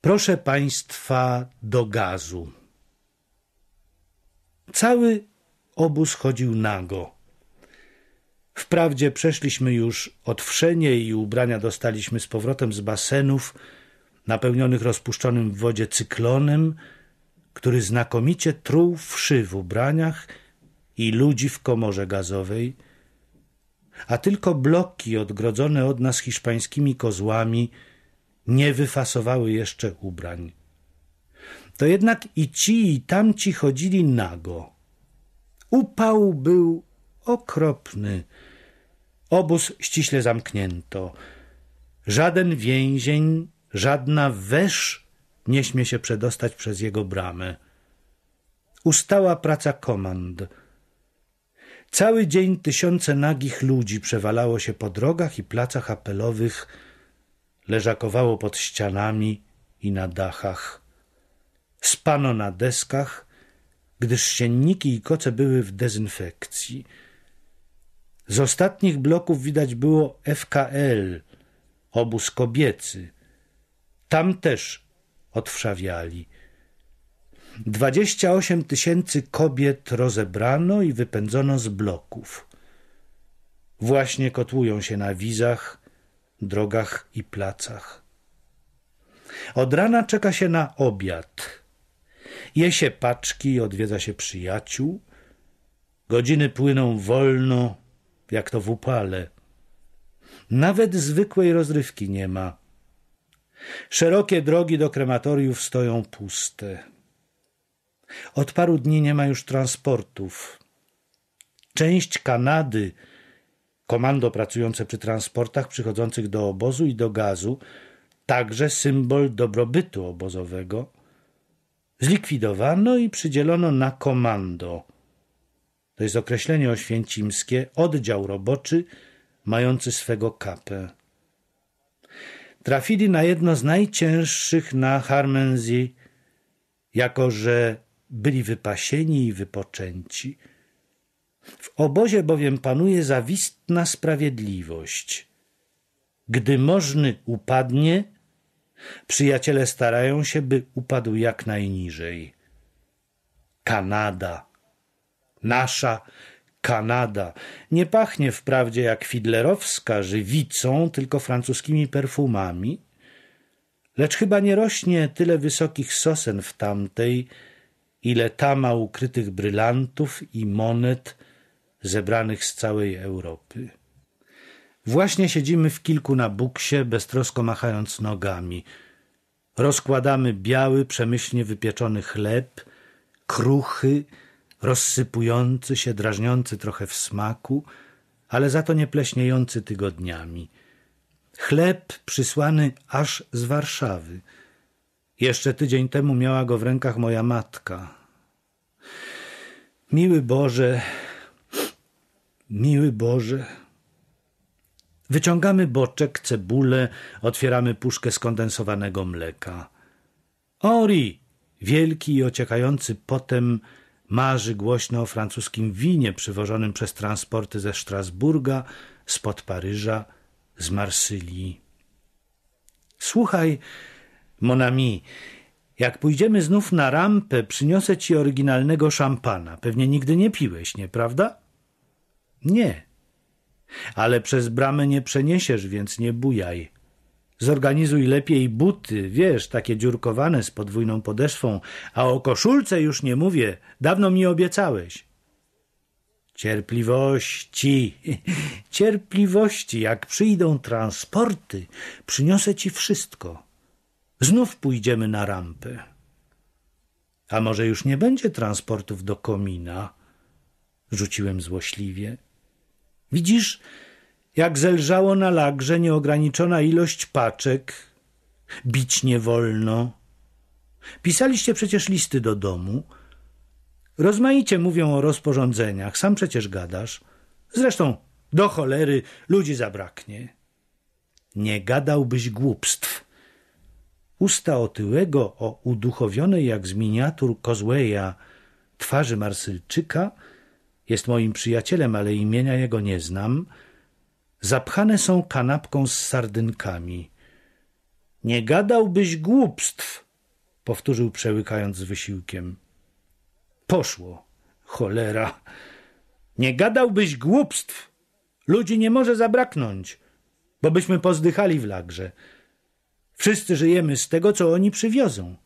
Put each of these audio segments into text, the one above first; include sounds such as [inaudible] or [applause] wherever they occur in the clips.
Proszę Państwa do gazu. Cały obóz chodził nago. Wprawdzie przeszliśmy już otwrzenie i ubrania dostaliśmy z powrotem z basenów napełnionych rozpuszczonym w wodzie cyklonem, który znakomicie truł wszy w ubraniach i ludzi w komorze gazowej, a tylko bloki odgrodzone od nas hiszpańskimi kozłami – nie wyfasowały jeszcze ubrań. To jednak i ci, i tamci chodzili nago. Upał był okropny. Obóz ściśle zamknięto. Żaden więzień, żadna wesz nie śmie się przedostać przez jego bramę. Ustała praca komand. Cały dzień tysiące nagich ludzi przewalało się po drogach i placach apelowych leżakowało pod ścianami i na dachach. Spano na deskach, gdyż sienniki i koce były w dezynfekcji. Z ostatnich bloków widać było FKL, obóz kobiecy. Tam też odwszawiali. osiem tysięcy kobiet rozebrano i wypędzono z bloków. Właśnie kotłują się na wizach, drogach i placach. Od rana czeka się na obiad. Je się paczki, odwiedza się przyjaciół. Godziny płyną wolno, jak to w upale. Nawet zwykłej rozrywki nie ma. Szerokie drogi do krematoriów stoją puste. Od paru dni nie ma już transportów. Część Kanady komando pracujące przy transportach przychodzących do obozu i do gazu, także symbol dobrobytu obozowego, zlikwidowano i przydzielono na komando. To jest określenie oświęcimskie, oddział roboczy mający swego kapę. Trafili na jedno z najcięższych na Harmenzi, jako że byli wypasieni i wypoczęci – w obozie bowiem panuje zawistna sprawiedliwość. Gdy możny upadnie, przyjaciele starają się, by upadł jak najniżej. Kanada. Nasza Kanada. Nie pachnie wprawdzie jak fidlerowska żywicą, tylko francuskimi perfumami, lecz chyba nie rośnie tyle wysokich sosen w tamtej, ile ta ma ukrytych brylantów i monet zebranych z całej Europy. Właśnie siedzimy w kilku na buksie, beztrosko machając nogami. Rozkładamy biały, przemyślnie wypieczony chleb, kruchy, rozsypujący się, drażniący trochę w smaku, ale za to nie pleśniejący tygodniami. Chleb przysłany aż z Warszawy. Jeszcze tydzień temu miała go w rękach moja matka. Miły Boże, Miły Boże. Wyciągamy boczek, cebulę, otwieramy puszkę skondensowanego mleka. Ori! Wielki i ociekający potem marzy głośno o francuskim winie przywożonym przez transporty ze Strasburga, spod Paryża, z Marsylii. Słuchaj, Monami, jak pójdziemy znów na rampę, przyniosę ci oryginalnego szampana. Pewnie nigdy nie piłeś, nieprawda? Nie. Ale przez bramę nie przeniesiesz, więc nie bujaj. Zorganizuj lepiej buty, wiesz, takie dziurkowane z podwójną podeszwą, a o koszulce już nie mówię, dawno mi obiecałeś. Cierpliwości, [laughs] cierpliwości, jak przyjdą transporty, przyniosę ci wszystko. Znów pójdziemy na rampę. A może już nie będzie transportów do komina? Rzuciłem złośliwie. Widzisz, jak zelżało na lagrze nieograniczona ilość paczek. Bić nie wolno. Pisaliście przecież listy do domu. Rozmaicie mówią o rozporządzeniach, sam przecież gadasz. Zresztą do cholery ludzi zabraknie. Nie gadałbyś głupstw. Usta otyłego o uduchowionej jak z miniatur Kozłeja twarzy Marsylczyka – jest moim przyjacielem, ale imienia jego nie znam, zapchane są kanapką z sardynkami. Nie gadałbyś głupstw, powtórzył przełykając z wysiłkiem. Poszło, cholera. Nie gadałbyś głupstw. Ludzi nie może zabraknąć, bo byśmy pozdychali w lagrze. Wszyscy żyjemy z tego, co oni przywiozą.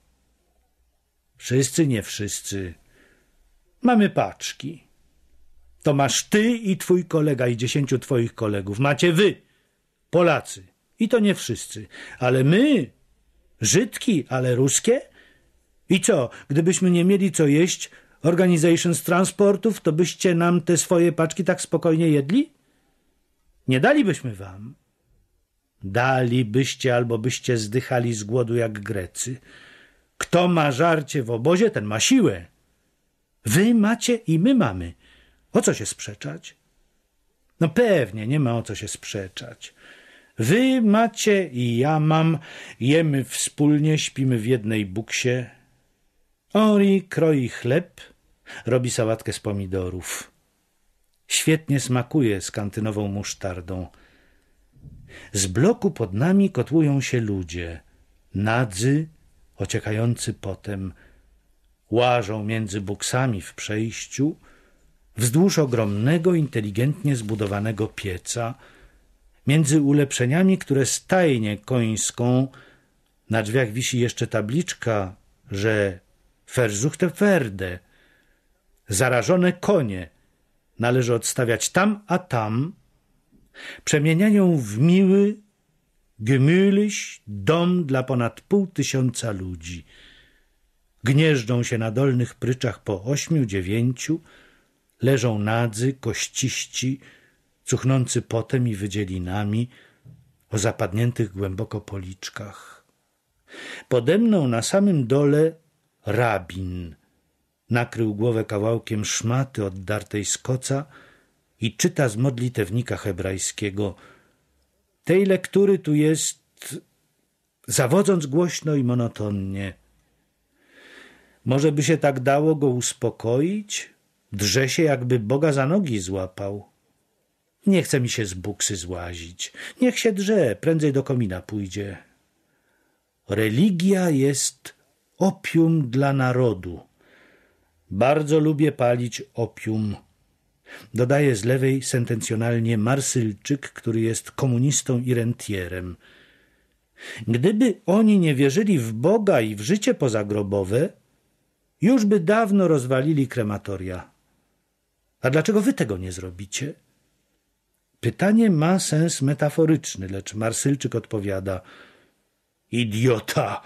Wszyscy, nie wszyscy. Mamy paczki to masz ty i twój kolega i dziesięciu twoich kolegów. Macie wy, Polacy. I to nie wszyscy. Ale my, Żydki, ale ruskie? I co, gdybyśmy nie mieli co jeść, organizations transportów, to byście nam te swoje paczki tak spokojnie jedli? Nie dalibyśmy wam. Dalibyście albo byście zdychali z głodu jak Grecy. Kto ma żarcie w obozie, ten ma siłę. Wy macie i my mamy. O co się sprzeczać? No pewnie, nie ma o co się sprzeczać. Wy macie i ja mam, jemy wspólnie, śpimy w jednej buksie. Ori kroi chleb, robi sałatkę z pomidorów. Świetnie smakuje z kantynową musztardą. Z bloku pod nami kotłują się ludzie, nadzy, ociekający potem. Łażą między buksami w przejściu – wzdłuż ogromnego, inteligentnie zbudowanego pieca, między ulepszeniami, które stajnie końską, na drzwiach wisi jeszcze tabliczka, że versuchte werde, zarażone konie, należy odstawiać tam, a tam, przemieniają w miły, gemülich dom dla ponad pół tysiąca ludzi. Gnieżdżą się na dolnych pryczach po ośmiu, dziewięciu, Leżą nadzy, kościści, cuchnący potem i wydzielinami, o zapadniętych głęboko policzkach. Pode mną na samym dole rabin nakrył głowę kawałkiem szmaty oddartej z koca i czyta z modlitewnika hebrajskiego. Tej lektury tu jest, zawodząc głośno i monotonnie. Może by się tak dało go uspokoić? Drze się, jakby Boga za nogi złapał. Nie chce mi się z buksy złazić. Niech się drze, prędzej do komina pójdzie. Religia jest opium dla narodu. Bardzo lubię palić opium. Dodaje z lewej sentencjonalnie Marsylczyk, który jest komunistą i rentierem. Gdyby oni nie wierzyli w Boga i w życie pozagrobowe, już by dawno rozwalili krematoria. A dlaczego wy tego nie zrobicie? Pytanie ma sens metaforyczny, lecz Marsylczyk odpowiada: Idiota!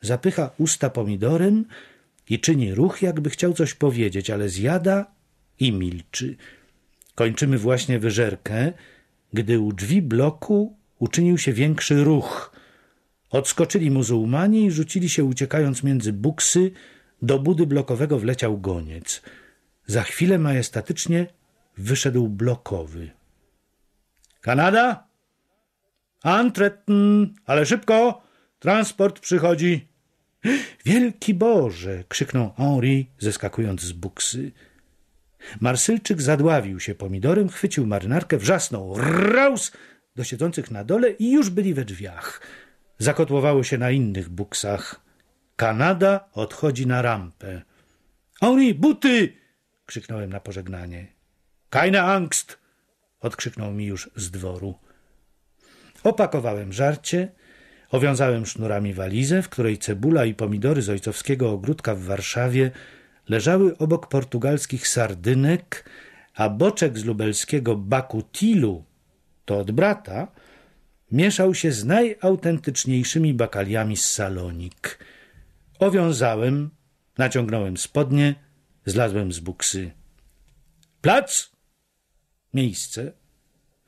Zapycha usta pomidorem i czyni ruch, jakby chciał coś powiedzieć, ale zjada i milczy. Kończymy właśnie wyżerkę, gdy u drzwi bloku uczynił się większy ruch. Odskoczyli muzułmanie i rzucili się uciekając między buksy. Do budy blokowego wleciał goniec. Za chwilę majestatycznie wyszedł blokowy. Kanada? Antretten, ale szybko! Transport przychodzi! Wielki Boże! krzyknął Henri, zeskakując z buksy. Marsylczyk zadławił się pomidorem, chwycił marynarkę, wrzasnął raus do siedzących na dole i już byli we drzwiach. Zakotłowało się na innych buksach. Kanada odchodzi na rampę. Henri, buty! krzyknąłem na pożegnanie. Keine Angst! odkrzyknął mi już z dworu. Opakowałem żarcie, owiązałem sznurami walizę, w której cebula i pomidory z ojcowskiego ogródka w Warszawie leżały obok portugalskich sardynek, a boczek z lubelskiego bakutilu, to od brata, mieszał się z najautentyczniejszymi bakaliami z salonik. Owiązałem, naciągnąłem spodnie, Zlazłem z buksy. Plac! Miejsce!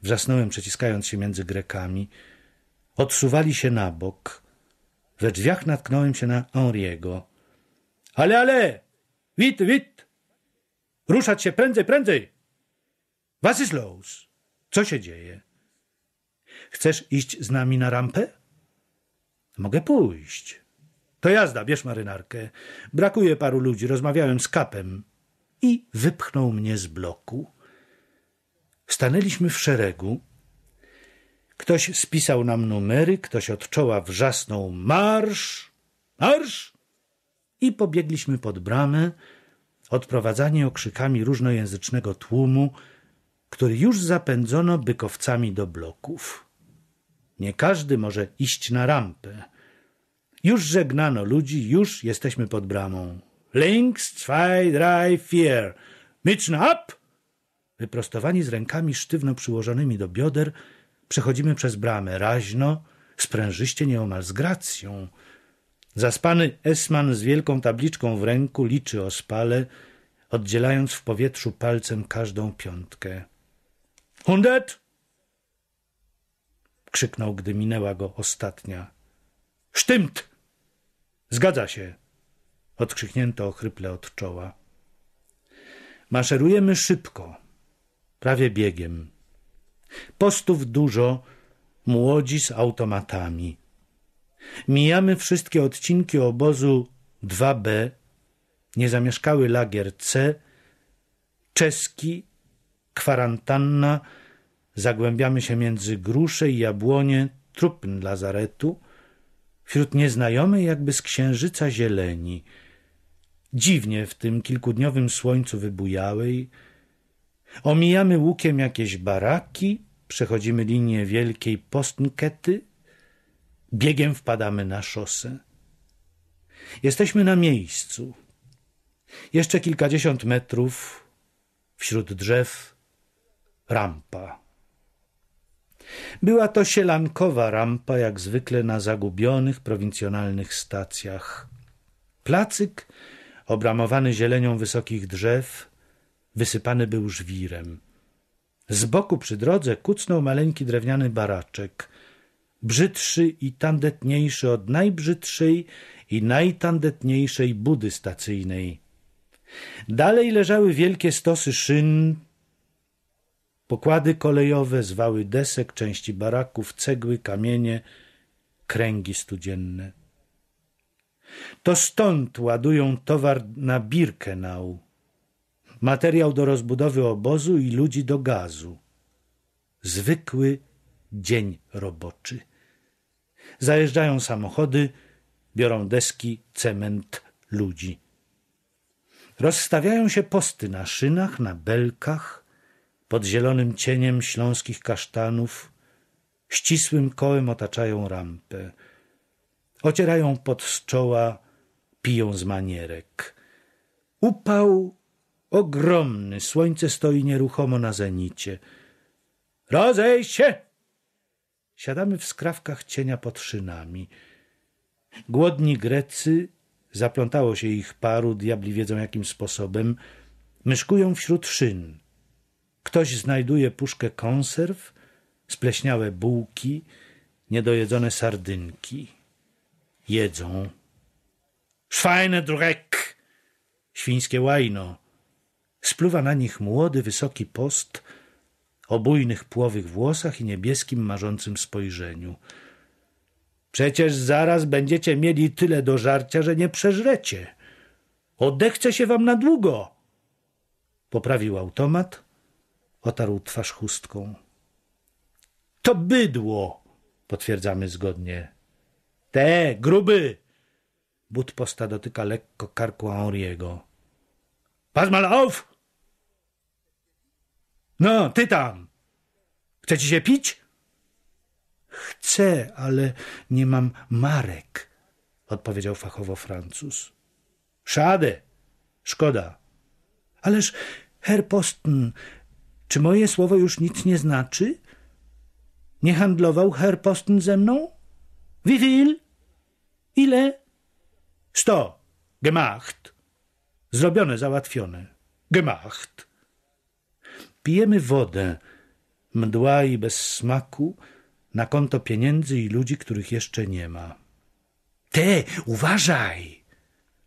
Wrzasnąłem, przeciskając się między Grekami. Odsuwali się na bok. We drzwiach natknąłem się na Henriego. Ale, ale! Wit, wit! Ruszać się prędzej, prędzej! Was is los? Co się dzieje? Chcesz iść z nami na rampę? Mogę pójść. To jazda, bierz marynarkę. Brakuje paru ludzi, rozmawiałem z kapem. I wypchnął mnie z bloku. Stanęliśmy w szeregu. Ktoś spisał nam numery, ktoś od czoła wrzasnął marsz, marsz! I pobiegliśmy pod bramę, odprowadzani okrzykami różnojęzycznego tłumu, który już zapędzono bykowcami do bloków. Nie każdy może iść na rampę. Już żegnano ludzi, już jesteśmy pod bramą. Links, zwei, drei, vier. Mitchen up! Wyprostowani z rękami sztywno przyłożonymi do bioder, przechodzimy przez bramę raźno, sprężyście nieomal z gracją. Zaspany Esman z wielką tabliczką w ręku liczy o spale, oddzielając w powietrzu palcem każdą piątkę. Hundet! krzyknął, gdy minęła go ostatnia. Stimmt! Zgadza się, odkrzyknięto ochryple od czoła. Maszerujemy szybko, prawie biegiem. Postów dużo, młodzi z automatami. Mijamy wszystkie odcinki obozu 2B, niezamieszkały lagier C, czeski, kwarantanna, zagłębiamy się między grusze i jabłonie, trupn lazaretu, wśród nieznajomej jakby z księżyca zieleni, dziwnie w tym kilkudniowym słońcu wybujałej. Omijamy łukiem jakieś baraki, przechodzimy linię wielkiej postnkety, biegiem wpadamy na szosę. Jesteśmy na miejscu. Jeszcze kilkadziesiąt metrów wśród drzew rampa. Była to sielankowa rampa, jak zwykle na zagubionych prowincjonalnych stacjach. Placyk, obramowany zielenią wysokich drzew, wysypany był żwirem. Z boku przy drodze kucnął maleńki drewniany baraczek, brzydszy i tandetniejszy od najbrzydszej i najtandetniejszej budy stacyjnej. Dalej leżały wielkie stosy szyn, Pokłady kolejowe, zwały desek, części baraków, cegły, kamienie, kręgi studzienne. To stąd ładują towar na Birkenau, materiał do rozbudowy obozu i ludzi do gazu. Zwykły dzień roboczy. Zajeżdżają samochody, biorą deski, cement, ludzi. Rozstawiają się posty na szynach, na belkach, pod zielonym cieniem śląskich kasztanów ścisłym kołem otaczają rampę. Ocierają pod z czoła, piją z manierek. Upał ogromny, słońce stoi nieruchomo na zenicie. Rozejść się! Siadamy w skrawkach cienia pod szynami. Głodni Grecy, zaplątało się ich paru, diabli wiedzą jakim sposobem, myszkują wśród szyn. Ktoś znajduje puszkę konserw, spleśniałe bułki, niedojedzone sardynki. Jedzą. Schweine drek. Świńskie łajno. Spluwa na nich młody, wysoki post o bujnych płowych włosach i niebieskim, marzącym spojrzeniu. Przecież zaraz będziecie mieli tyle do żarcia, że nie przeżrecie. Odechce się wam na długo. Poprawił automat – otarł twarz chustką. To bydło, potwierdzamy zgodnie. Te, gruby! But posta dotyka lekko karku Henriego. Pazmal auf! No, ty tam! ci się pić? Chcę, ale nie mam marek, odpowiedział fachowo Francuz. Szade! Szkoda. Ależ, Herr Posten, czy moje słowo już nic nie znaczy? Nie handlował Herr Posten ze mną? Wie viel? Ile? Sto. Gemacht. Zrobione, załatwione. Gemacht. Pijemy wodę. Mdła i bez smaku na konto pieniędzy i ludzi, których jeszcze nie ma. Ty, uważaj!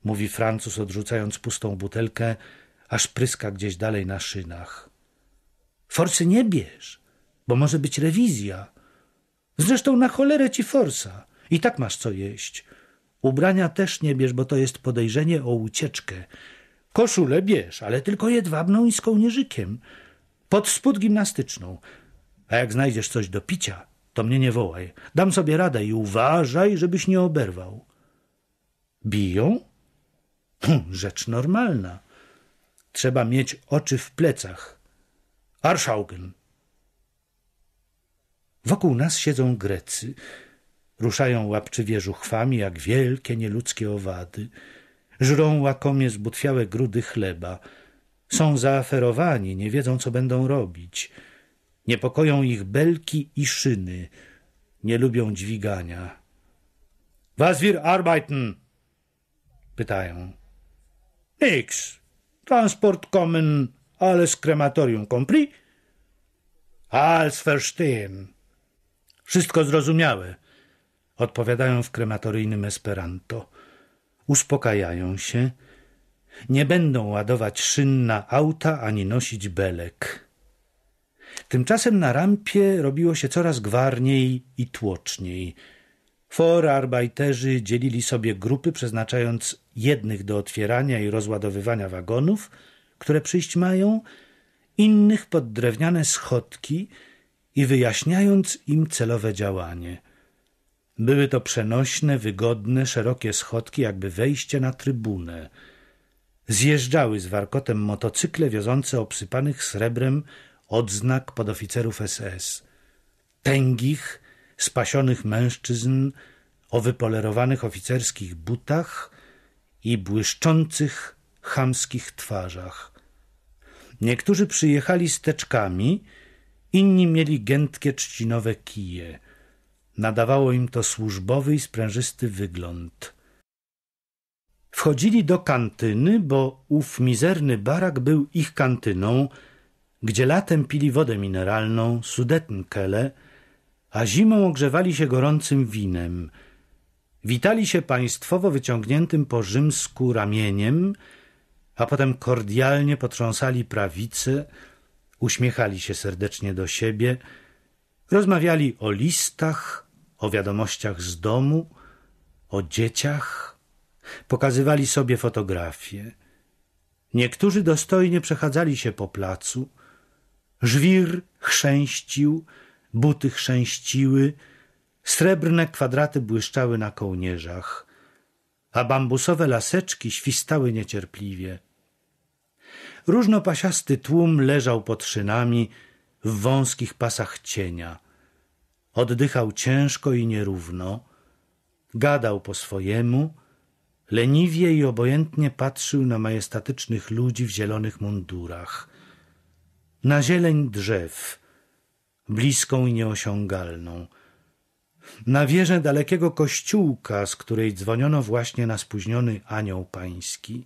mówi Francuz, odrzucając pustą butelkę, aż pryska gdzieś dalej na szynach. Forsy nie bierz, bo może być rewizja. Zresztą na cholerę ci forsa. I tak masz co jeść. Ubrania też nie bierz, bo to jest podejrzenie o ucieczkę. Koszulę bierz, ale tylko jedwabną i z kołnierzykiem. Pod spód gimnastyczną. A jak znajdziesz coś do picia, to mnie nie wołaj. Dam sobie radę i uważaj, żebyś nie oberwał. Biją? Hm, rzecz normalna. Trzeba mieć oczy w plecach Arschaugen. Wokół nas siedzą Grecy. Ruszają łapczywie żuchwami, jak wielkie, nieludzkie owady. Żrą łakomie zbutwiałe grudy chleba. Są zaaferowani, nie wiedzą, co będą robić. Niepokoją ich belki i szyny. Nie lubią dźwigania. Was wir arbeiten? Pytają. Nix. Transport kommen z krematorium, compris? Als verstehen. Wszystko zrozumiałe. Odpowiadają w krematoryjnym Esperanto. Uspokajają się. Nie będą ładować szyn na auta ani nosić belek. Tymczasem na rampie robiło się coraz gwarniej i tłoczniej. Forarbeiterzy dzielili sobie grupy, przeznaczając jednych do otwierania i rozładowywania wagonów – które przyjść mają, innych pod drewniane schodki i wyjaśniając im celowe działanie. Były to przenośne, wygodne, szerokie schodki, jakby wejście na trybunę. Zjeżdżały z warkotem motocykle wiozące obsypanych srebrem odznak podoficerów SS. Tęgich, spasionych mężczyzn o wypolerowanych oficerskich butach i błyszczących chamskich twarzach. Niektórzy przyjechali z teczkami, inni mieli gętkie trzcinowe kije. Nadawało im to służbowy i sprężysty wygląd. Wchodzili do kantyny, bo ów mizerny barak był ich kantyną, gdzie latem pili wodę mineralną, Sudetnkele, a zimą ogrzewali się gorącym winem. Witali się państwowo wyciągniętym po rzymsku ramieniem, a potem kordialnie potrząsali prawicy, uśmiechali się serdecznie do siebie, rozmawiali o listach, o wiadomościach z domu, o dzieciach, pokazywali sobie fotografie. Niektórzy dostojnie przechadzali się po placu. Żwir chrzęścił, buty chrzęściły, srebrne kwadraty błyszczały na kołnierzach a bambusowe laseczki świstały niecierpliwie. Różnopasiasty tłum leżał pod szynami w wąskich pasach cienia. Oddychał ciężko i nierówno, gadał po swojemu, leniwie i obojętnie patrzył na majestatycznych ludzi w zielonych mundurach, na zieleń drzew, bliską i nieosiągalną, na wieżę dalekiego kościółka, z której dzwoniono właśnie na spóźniony anioł pański.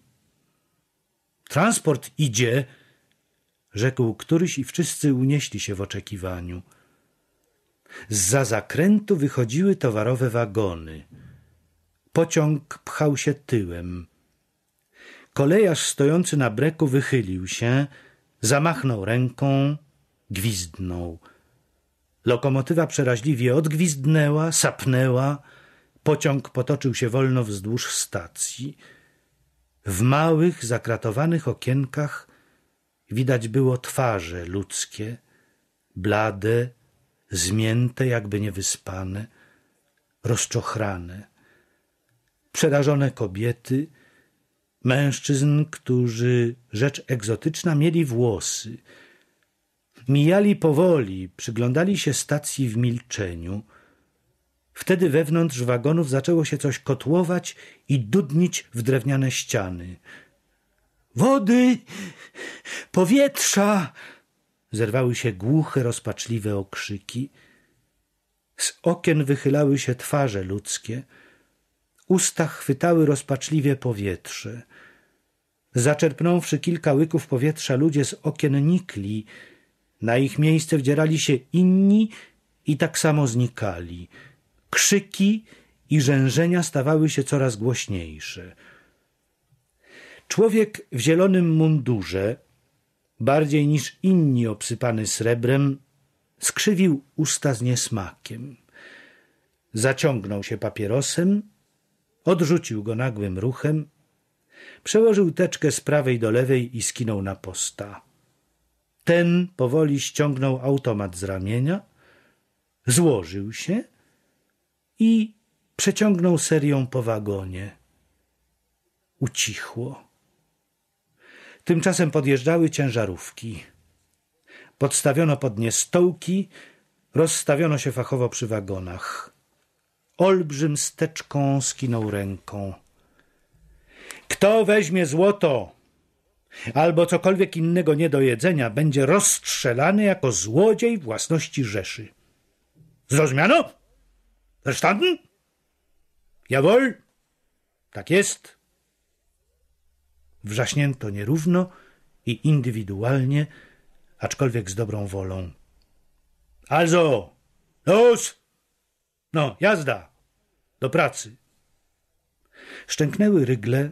Transport idzie, rzekł któryś i wszyscy unieśli się w oczekiwaniu. Za zakrętu wychodziły towarowe wagony. Pociąg pchał się tyłem. Kolejarz stojący na breku wychylił się, zamachnął ręką, gwizdnął – Lokomotywa przeraźliwie odgwizdnęła, sapnęła, pociąg potoczył się wolno wzdłuż stacji. W małych, zakratowanych okienkach widać było twarze ludzkie, blade, zmięte, jakby niewyspane, rozczochrane. Przerażone kobiety, mężczyzn, którzy, rzecz egzotyczna, mieli włosy – Mijali powoli, przyglądali się stacji w milczeniu. Wtedy wewnątrz wagonów zaczęło się coś kotłować i dudnić w drewniane ściany. Wody! Powietrza! Zerwały się głuche, rozpaczliwe okrzyki. Z okien wychylały się twarze ludzkie. Usta chwytały rozpaczliwie powietrze. Zaczerpnąwszy kilka łyków powietrza, ludzie z okien nikli na ich miejsce wdzierali się inni i tak samo znikali. Krzyki i rzężenia stawały się coraz głośniejsze. Człowiek w zielonym mundurze, bardziej niż inni obsypany srebrem, skrzywił usta z niesmakiem. Zaciągnął się papierosem, odrzucił go nagłym ruchem, przełożył teczkę z prawej do lewej i skinął na posta. Ten powoli ściągnął automat z ramienia, złożył się i przeciągnął serią po wagonie. Ucichło. Tymczasem podjeżdżały ciężarówki. Podstawiono pod nie stołki, rozstawiono się fachowo przy wagonach. Olbrzym steczką skinął ręką. Kto weźmie złoto? albo cokolwiek innego nie do jedzenia, będzie rozstrzelany jako złodziej własności Rzeszy. Zrozumiano? Verstanden? Jawohl? Tak jest. Wrzaśnięto nierówno i indywidualnie, aczkolwiek z dobrą wolą. Also, los! No, jazda! Do pracy! Szczęknęły rygle,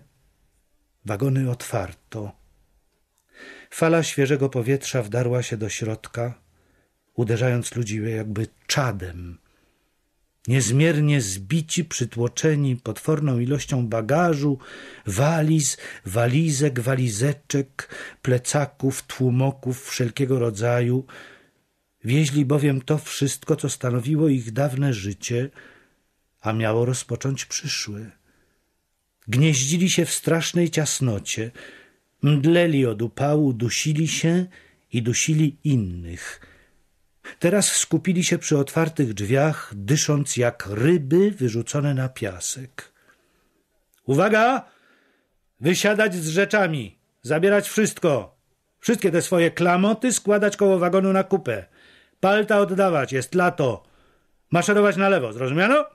wagony otwarto. Fala świeżego powietrza wdarła się do środka, uderzając ludzi jakby czadem. Niezmiernie zbici, przytłoczeni potworną ilością bagażu, waliz, walizek, walizeczek, plecaków, tłumoków wszelkiego rodzaju, wieźli bowiem to wszystko, co stanowiło ich dawne życie, a miało rozpocząć przyszłe. Gnieździli się w strasznej ciasnocie, Mdleli od upału, dusili się i dusili innych. Teraz skupili się przy otwartych drzwiach, dysząc jak ryby wyrzucone na piasek. Uwaga! Wysiadać z rzeczami, zabierać wszystko. Wszystkie te swoje klamoty składać koło wagonu na kupę. Palta oddawać, jest lato. Maszerować na lewo, zrozumiano?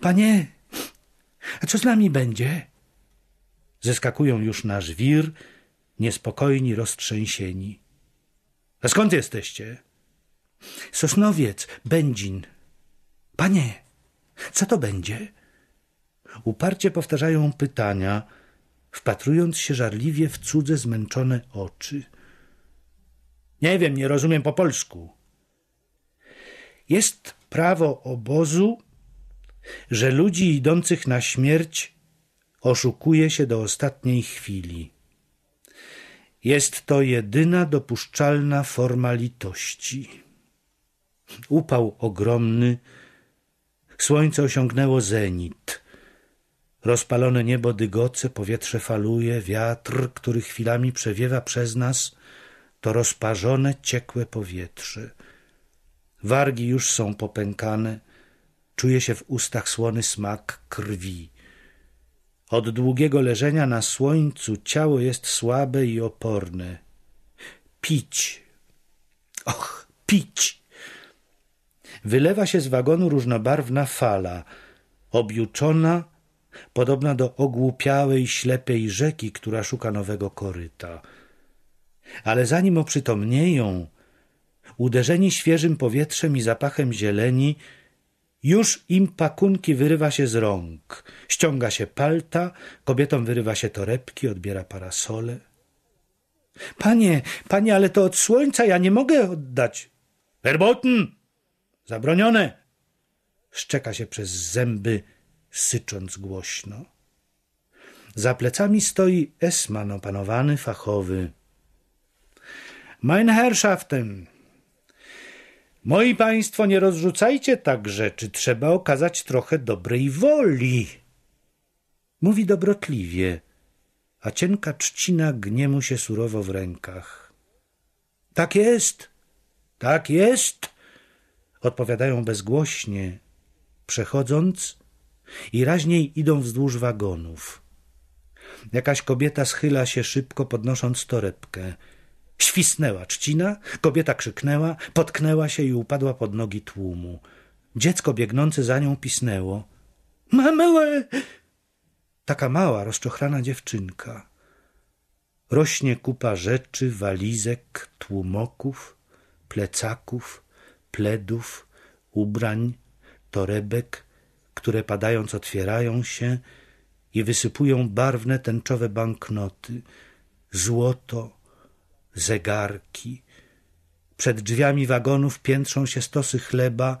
Panie, a co z nami będzie? Zeskakują już na żwir, niespokojni, roztrzęsieni. A skąd jesteście? Sosnowiec, Będzin. Panie, co to będzie? Uparcie powtarzają pytania, wpatrując się żarliwie w cudze zmęczone oczy. Nie wiem, nie rozumiem po polsku. Jest prawo obozu, że ludzi idących na śmierć oszukuje się do ostatniej chwili. Jest to jedyna dopuszczalna forma litości. Upał ogromny, słońce osiągnęło zenit. Rozpalone niebo dygoce, powietrze faluje, wiatr, który chwilami przewiewa przez nas, to rozparzone, ciekłe powietrze. Wargi już są popękane, czuje się w ustach słony smak krwi. Od długiego leżenia na słońcu ciało jest słabe i oporne. Pić. Och, pić. Wylewa się z wagonu różnobarwna fala, objuczona, podobna do ogłupiałej, ślepej rzeki, która szuka nowego koryta. Ale zanim oprzytomnieją, uderzeni świeżym powietrzem i zapachem zieleni, już im pakunki wyrywa się z rąk, ściąga się palta, kobietom wyrywa się torebki, odbiera parasole. Panie, panie, ale to od słońca ja nie mogę oddać. Verboten! Zabronione! Szczeka się przez zęby, sycząc głośno. Za plecami stoi Esman opanowany, fachowy. Mein Herrschaften! Moi państwo, nie rozrzucajcie tak rzeczy, trzeba okazać trochę dobrej woli. Mówi dobrotliwie, a cienka trzcina gnie mu się surowo w rękach. Tak jest, tak jest, odpowiadają bezgłośnie, przechodząc i raźniej idą wzdłuż wagonów. Jakaś kobieta schyla się szybko, podnosząc torebkę – Świsnęła trzcina, kobieta krzyknęła, potknęła się i upadła pod nogi tłumu. Dziecko biegnące za nią pisnęło. Mamę! Taka mała, rozczochrana dziewczynka. Rośnie kupa rzeczy, walizek, tłumoków, plecaków, pledów, ubrań, torebek, które padając otwierają się i wysypują barwne tęczowe banknoty, złoto, zegarki. Przed drzwiami wagonów piętrzą się stosy chleba,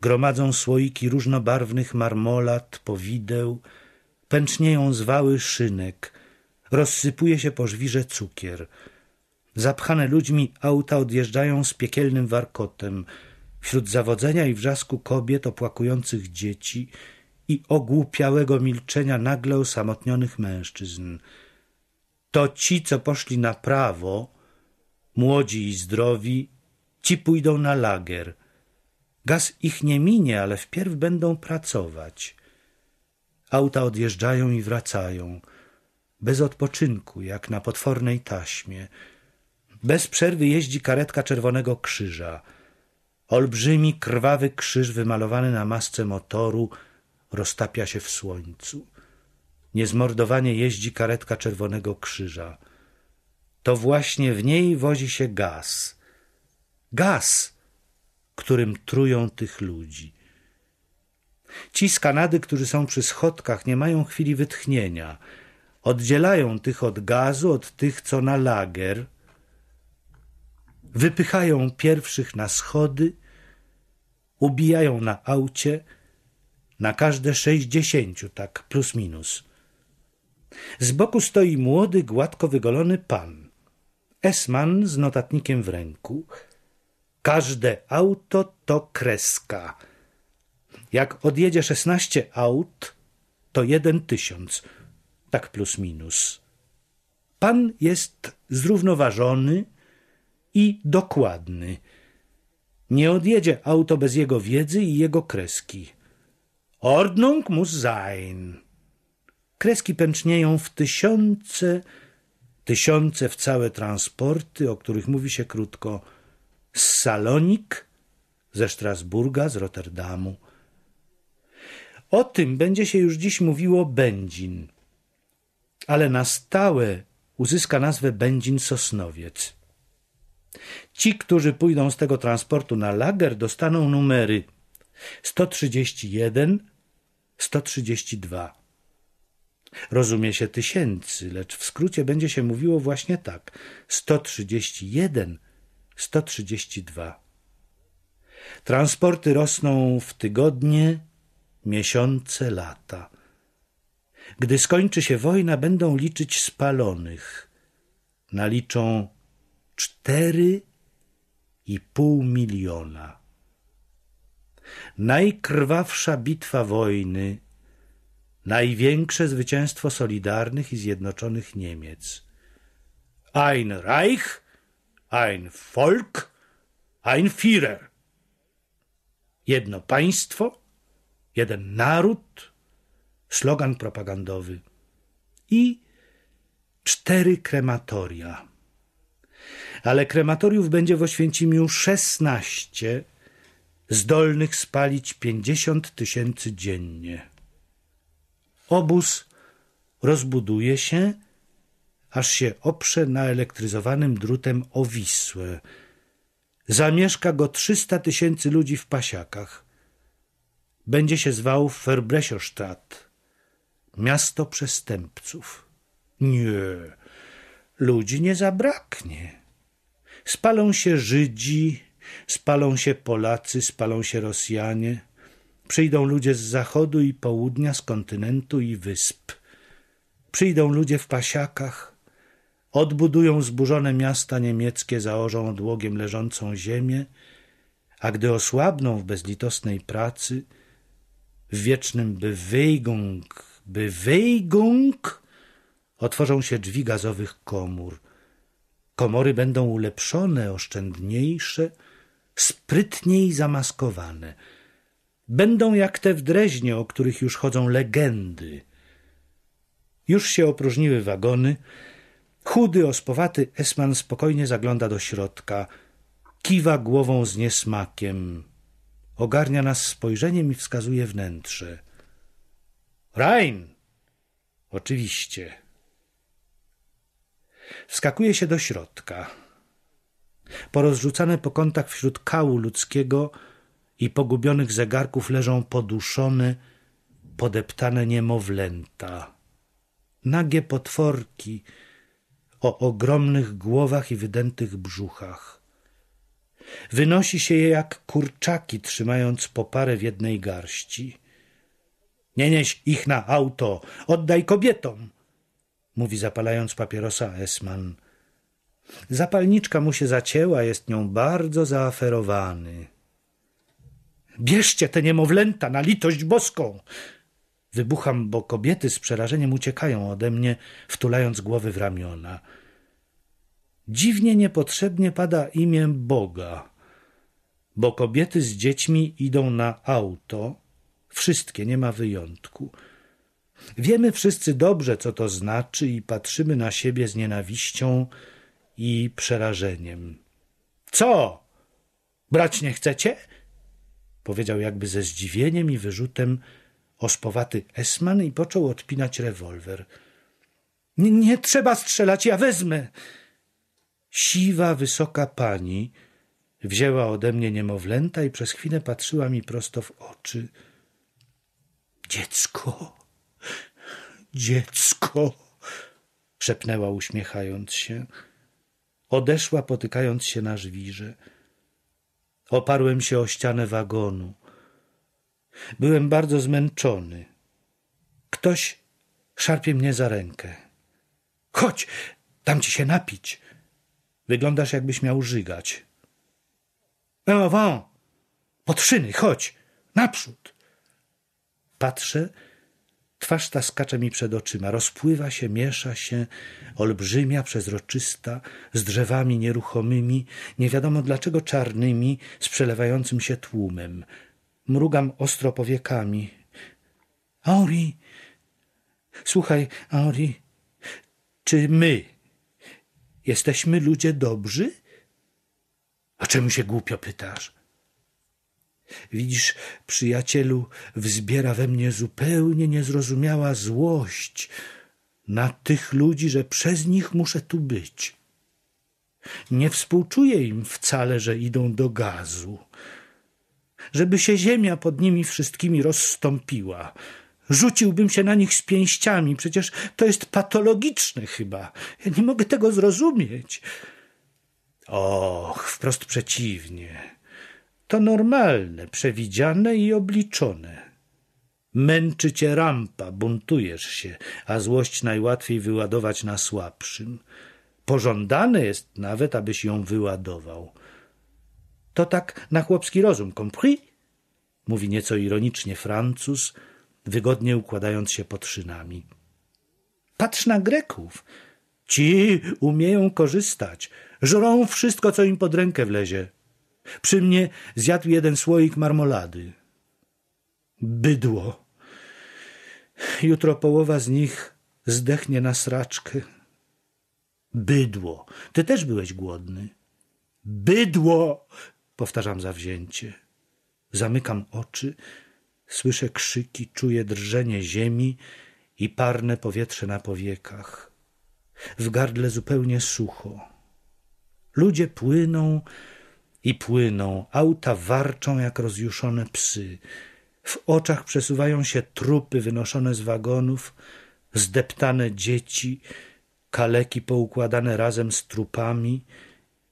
gromadzą słoiki różnobarwnych marmolat, powideł, pęcznieją zwały szynek, rozsypuje się po żwirze cukier. Zapchane ludźmi auta odjeżdżają z piekielnym warkotem, wśród zawodzenia i wrzasku kobiet opłakujących dzieci i ogłupiałego milczenia nagle osamotnionych mężczyzn. To ci, co poszli na prawo, Młodzi i zdrowi, ci pójdą na lager. Gaz ich nie minie, ale wpierw będą pracować. Auta odjeżdżają i wracają, bez odpoczynku, jak na potwornej taśmie. Bez przerwy jeździ karetka Czerwonego Krzyża. Olbrzymi, krwawy krzyż wymalowany na masce motoru roztapia się w słońcu. Niezmordowanie jeździ karetka Czerwonego Krzyża to właśnie w niej wozi się gaz. Gaz, którym trują tych ludzi. Ci z Kanady, którzy są przy schodkach, nie mają chwili wytchnienia. Oddzielają tych od gazu, od tych, co na lager. Wypychają pierwszych na schody, ubijają na aucie, na każde sześćdziesięciu, tak plus minus. Z boku stoi młody, gładko wygolony pan. Esman z notatnikiem w ręku. Każde auto to kreska. Jak odjedzie szesnaście aut, to jeden tysiąc. Tak plus minus. Pan jest zrównoważony i dokładny. Nie odjedzie auto bez jego wiedzy i jego kreski. Ordnung muss sein. Kreski pęcznieją w tysiące tysiące w całe transporty, o których mówi się krótko z Salonik, ze Strasburga, z Rotterdamu. O tym będzie się już dziś mówiło Będzin, ale na stałe uzyska nazwę Będzin Sosnowiec. Ci, którzy pójdą z tego transportu na lager, dostaną numery 131, 132. Rozumie się tysięcy, lecz w skrócie będzie się mówiło właśnie tak: 131, 132. Transporty rosną w tygodnie, miesiące, lata. Gdy skończy się wojna, będą liczyć spalonych. Naliczą cztery i pół miliona. Najkrwawsza bitwa wojny największe zwycięstwo Solidarnych i Zjednoczonych Niemiec. Ein Reich, ein Volk, ein Führer. Jedno państwo, jeden naród, slogan propagandowy i cztery krematoria. Ale krematoriów będzie w Oświęcimiu 16, zdolnych spalić 50 tysięcy dziennie. Obóz rozbuduje się, aż się oprze na elektryzowanym drutem o Wisłę. Zamieszka go trzysta tysięcy ludzi w pasiakach. Będzie się zwał Ferbresiosztat. Miasto przestępców. Nie, ludzi nie zabraknie. Spalą się Żydzi, spalą się Polacy, spalą się Rosjanie – Przyjdą ludzie z zachodu i południa, z kontynentu i wysp. Przyjdą ludzie w pasiakach, odbudują zburzone miasta niemieckie, zaorzą odłogiem leżącą ziemię, a gdy osłabną w bezlitosnej pracy, w wiecznym Bewegung, Bewegung, otworzą się drzwi gazowych komór. Komory będą ulepszone, oszczędniejsze, sprytniej zamaskowane – Będą jak te w Dreźnie, o których już chodzą legendy. Już się opróżniły wagony. Chudy, ospowaty Esman spokojnie zagląda do środka. Kiwa głową z niesmakiem. Ogarnia nas spojrzeniem i wskazuje wnętrze. Rain! Oczywiście. Wskakuje się do środka. Porozrzucane po kątach wśród kału ludzkiego i pogubionych zegarków leżą poduszone, podeptane niemowlęta. Nagie potworki o ogromnych głowach i wydętych brzuchach. Wynosi się je jak kurczaki, trzymając po parę w jednej garści. Nie nieś ich na auto, oddaj kobietom, mówi zapalając papierosa Esman. Zapalniczka mu się zacięła, jest nią bardzo zaaferowany. Bierzcie te niemowlęta na litość boską! Wybucham, bo kobiety z przerażeniem uciekają ode mnie, wtulając głowy w ramiona. Dziwnie niepotrzebnie pada imię Boga, bo kobiety z dziećmi idą na auto, wszystkie, nie ma wyjątku. Wiemy wszyscy dobrze, co to znaczy, i patrzymy na siebie z nienawiścią i przerażeniem. Co? Brać nie chcecie? powiedział jakby ze zdziwieniem i wyrzutem oszpowaty Esman i począł odpinać rewolwer. Nie, nie trzeba strzelać, ja wezmę. Siwa, wysoka pani wzięła ode mnie niemowlęta i przez chwilę patrzyła mi prosto w oczy. Dziecko, dziecko, szepnęła uśmiechając się. Odeszła, potykając się na żwirze. Oparłem się o ścianę wagonu. Byłem bardzo zmęczony. Ktoś szarpie mnie za rękę. Chodź, dam ci się napić. Wyglądasz, jakbyś miał żygać. E, avant! Pod szyny, chodź! Naprzód! Patrzę Twarz ta skacze mi przed oczyma, rozpływa się, miesza się, olbrzymia, przezroczysta, z drzewami nieruchomymi, nie wiadomo dlaczego czarnymi, z przelewającym się tłumem. Mrugam ostro powiekami. Henri! Słuchaj, Henri, czy my jesteśmy ludzie dobrzy? A czemu się głupio pytasz? Widzisz, przyjacielu, wzbiera we mnie zupełnie niezrozumiała złość na tych ludzi, że przez nich muszę tu być. Nie współczuję im wcale, że idą do gazu, żeby się ziemia pod nimi wszystkimi rozstąpiła. Rzuciłbym się na nich z pięściami, przecież to jest patologiczne chyba. Ja nie mogę tego zrozumieć. Och, wprost przeciwnie to normalne, przewidziane i obliczone. Męczy cię rampa, buntujesz się, a złość najłatwiej wyładować na słabszym. Pożądane jest nawet, abyś ją wyładował. To tak na chłopski rozum, compris? Mówi nieco ironicznie Francuz, wygodnie układając się pod szynami. Patrz na Greków. Ci umieją korzystać. Żrą wszystko, co im pod rękę wlezie. Przy mnie zjadł jeden słoik marmolady. Bydło. Jutro połowa z nich zdechnie na sraczkę. Bydło. Ty też byłeś głodny. Bydło! Powtarzam zawzięcie. Zamykam oczy, słyszę krzyki, czuję drżenie ziemi i parne powietrze na powiekach. W gardle zupełnie sucho. Ludzie płyną, i płyną, auta warczą jak rozjuszone psy. W oczach przesuwają się trupy wynoszone z wagonów, zdeptane dzieci, kaleki poukładane razem z trupami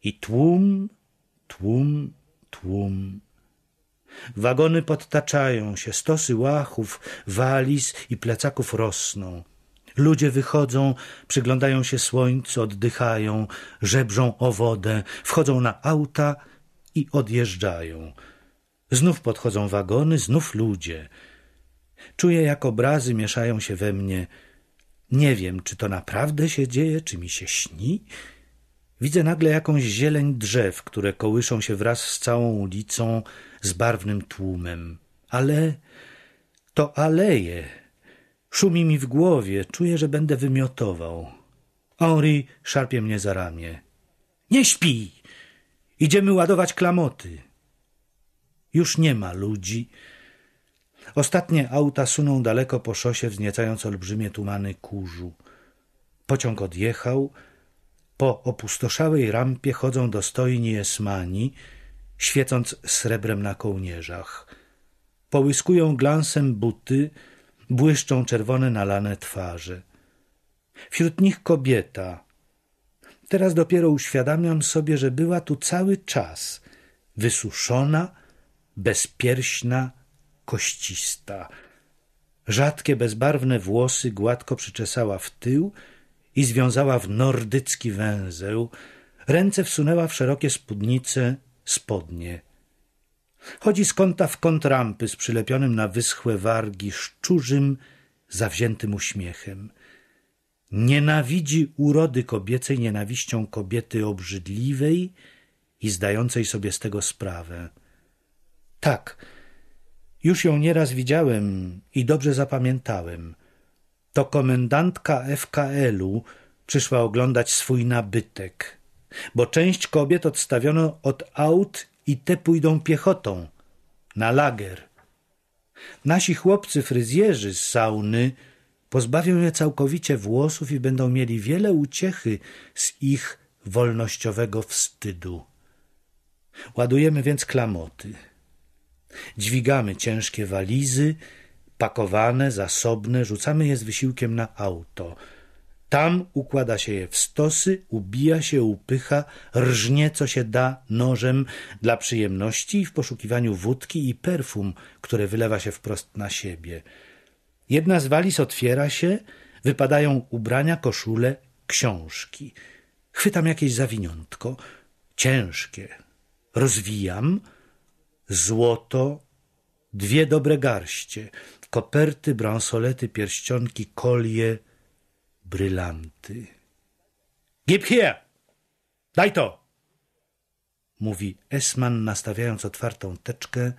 i tłum, tłum, tłum. Wagony podtaczają się, stosy łachów, waliz i plecaków rosną. Ludzie wychodzą, przyglądają się słońcu, oddychają, żebrzą o wodę, wchodzą na auta i odjeżdżają. Znów podchodzą wagony, znów ludzie. Czuję, jak obrazy mieszają się we mnie. Nie wiem, czy to naprawdę się dzieje, czy mi się śni. Widzę nagle jakąś zieleń drzew, które kołyszą się wraz z całą ulicą, z barwnym tłumem. Ale to aleje. Szumi mi w głowie, czuję, że będę wymiotował. Henri szarpie mnie za ramię. Nie śpi! Idziemy ładować klamoty. Już nie ma ludzi. Ostatnie auta suną daleko po szosie, wzniecając olbrzymie tumany kurzu. Pociąg odjechał. Po opustoszałej rampie chodzą dostojni esmani, świecąc srebrem na kołnierzach. Połyskują glansem buty, błyszczą czerwone nalane twarze. Wśród nich kobieta, Teraz dopiero uświadamiam sobie, że była tu cały czas wysuszona, bezpierśna, koścista. Rzadkie, bezbarwne włosy gładko przyczesała w tył i związała w nordycki węzeł. Ręce wsunęła w szerokie spódnice, spodnie. Chodzi z kąta w kąt rampy z przylepionym na wyschłe wargi szczurzym, zawziętym uśmiechem – nienawidzi urody kobiecej nienawiścią kobiety obrzydliwej i zdającej sobie z tego sprawę. Tak, już ją nieraz widziałem i dobrze zapamiętałem. To komendantka FKL-u przyszła oglądać swój nabytek, bo część kobiet odstawiono od aut i te pójdą piechotą na lager. Nasi chłopcy fryzjerzy z sauny pozbawią je całkowicie włosów i będą mieli wiele uciechy z ich wolnościowego wstydu. Ładujemy więc klamoty. Dźwigamy ciężkie walizy, pakowane, zasobne, rzucamy je z wysiłkiem na auto. Tam układa się je w stosy, ubija się, upycha, rżnie co się da nożem dla przyjemności i w poszukiwaniu wódki i perfum, które wylewa się wprost na siebie – Jedna z waliz otwiera się, wypadają ubrania, koszule, książki. Chwytam jakieś zawiniątko, ciężkie. Rozwijam złoto, dwie dobre garście, koperty, bransolety, pierścionki, kolie, brylanty. Gib here! Daj to! Mówi Esman, nastawiając otwartą teczkę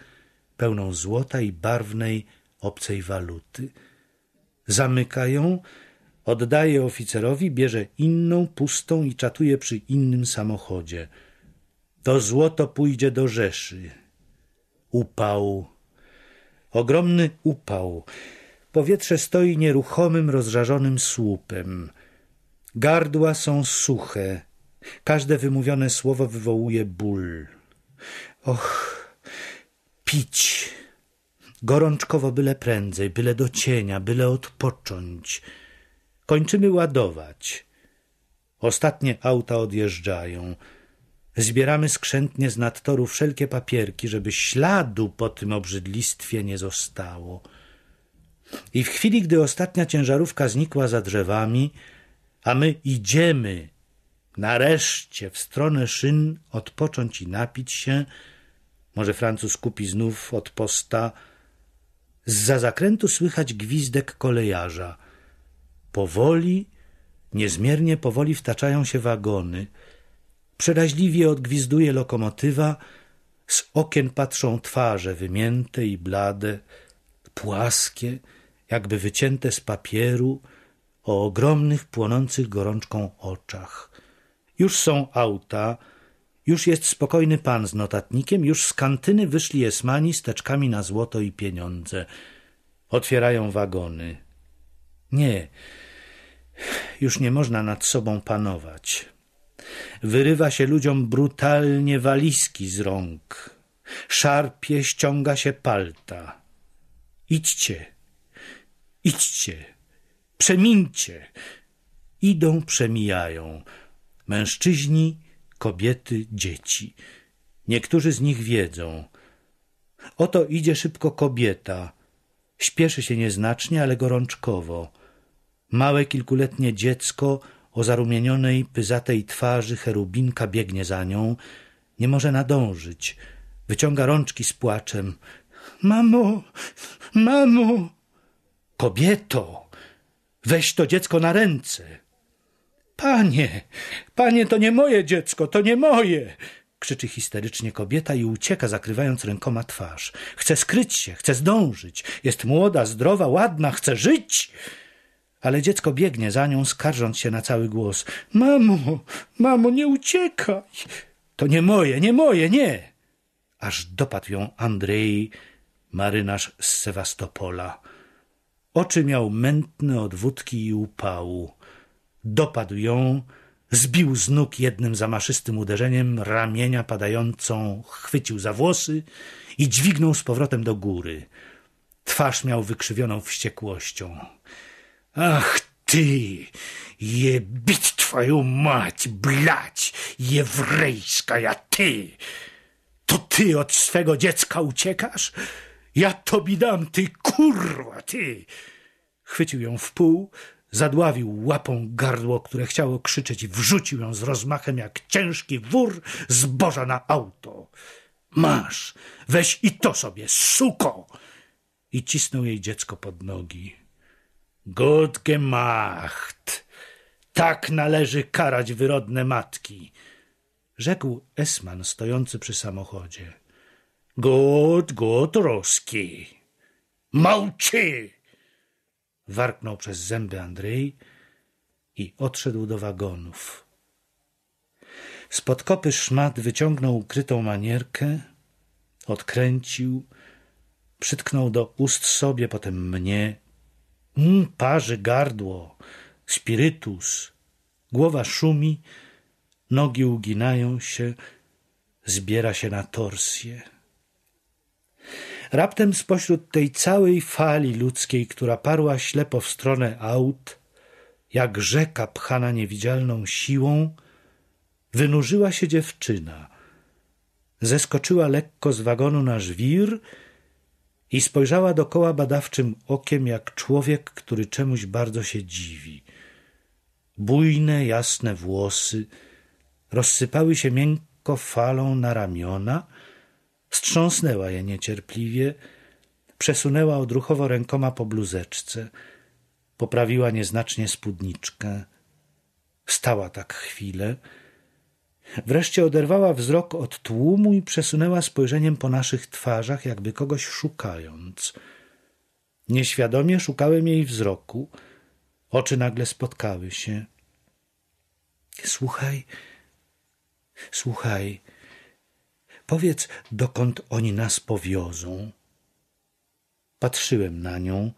pełną złota i barwnej, obcej waluty. Zamyka ją, oddaje oficerowi, bierze inną, pustą i czatuje przy innym samochodzie. To złoto pójdzie do Rzeszy. Upał. Ogromny upał. Powietrze stoi nieruchomym, rozżarzonym słupem. Gardła są suche. Każde wymówione słowo wywołuje ból. Och, pić! gorączkowo byle prędzej, byle do cienia, byle odpocząć. Kończymy ładować. Ostatnie auta odjeżdżają. Zbieramy skrzętnie z nadtoru wszelkie papierki, żeby śladu po tym obrzydlistwie nie zostało. I w chwili, gdy ostatnia ciężarówka znikła za drzewami, a my idziemy nareszcie w stronę szyn odpocząć i napić się, może Francuz kupi znów od posta za zakrętu słychać gwizdek kolejarza. Powoli, niezmiernie powoli wtaczają się wagony. Przeraźliwie odgwizduje lokomotywa. Z okien patrzą twarze wymięte i blade, płaskie, jakby wycięte z papieru, o ogromnych, płonących gorączką oczach. Już są auta, już jest spokojny pan z notatnikiem, już z kantyny wyszli esmani z teczkami na złoto i pieniądze. Otwierają wagony. Nie, już nie można nad sobą panować. Wyrywa się ludziom brutalnie walizki z rąk. Szarpie, ściąga się palta. Idźcie, idźcie, przemińcie. Idą, przemijają. Mężczyźni kobiety, dzieci. Niektórzy z nich wiedzą. Oto idzie szybko kobieta. Śpieszy się nieznacznie, ale gorączkowo. Małe kilkuletnie dziecko o zarumienionej, pyzatej twarzy cherubinka biegnie za nią. Nie może nadążyć. Wyciąga rączki z płaczem. Mamo, mamo! Kobieto, weź to dziecko na ręce! Panie, panie, to nie moje dziecko, to nie moje! krzyczy histerycznie kobieta i ucieka, zakrywając rękoma twarz. Chce skryć się, chce zdążyć. Jest młoda, zdrowa, ładna, chce żyć! Ale dziecko biegnie za nią, skarżąc się na cały głos. Mamo, mamo, nie uciekaj! To nie moje, nie moje, nie! Aż dopadł ją Andrzej, marynarz z Sewastopola. Oczy miał mętne od wódki i upału dopadł ją, zbił z nóg jednym zamaszystym uderzeniem, ramienia padającą chwycił za włosy i dźwignął z powrotem do góry. Twarz miał wykrzywioną wściekłością. Ach ty, je bić twoją mać, blać, jewrejska, ja ty! To ty od swego dziecka uciekasz? Ja tobie dam, ty kurwa, ty! Chwycił ją w pół, Zadławił łapą gardło, które chciało krzyczeć i wrzucił ją z rozmachem jak ciężki wór zboża na auto. Masz, weź i to sobie, suko! I cisnął jej dziecko pod nogi. Gut gemacht! Tak należy karać wyrodne matki, rzekł Esman stojący przy samochodzie. Gut, gut, ruski! Małczy! warknął przez zęby Andrzej i odszedł do wagonów. Spod kopy szmat wyciągnął ukrytą manierkę, odkręcił, przytknął do ust sobie, potem mnie. Mm, parzy gardło, spirytus, głowa szumi, nogi uginają się, zbiera się na torsję. Raptem spośród tej całej fali ludzkiej, która parła ślepo w stronę aut, jak rzeka pchana niewidzialną siłą, wynurzyła się dziewczyna. Zeskoczyła lekko z wagonu na żwir i spojrzała dokoła badawczym okiem, jak człowiek, który czemuś bardzo się dziwi. Bujne, jasne włosy rozsypały się miękko falą na ramiona – Strząsnęła je niecierpliwie, przesunęła odruchowo rękoma po bluzeczce, poprawiła nieznacznie spódniczkę. Stała tak chwilę. Wreszcie oderwała wzrok od tłumu i przesunęła spojrzeniem po naszych twarzach, jakby kogoś szukając. Nieświadomie szukałem jej wzroku. Oczy nagle spotkały się. Słuchaj, słuchaj, Powiedz, dokąd oni nas powiozą. Patrzyłem na nią.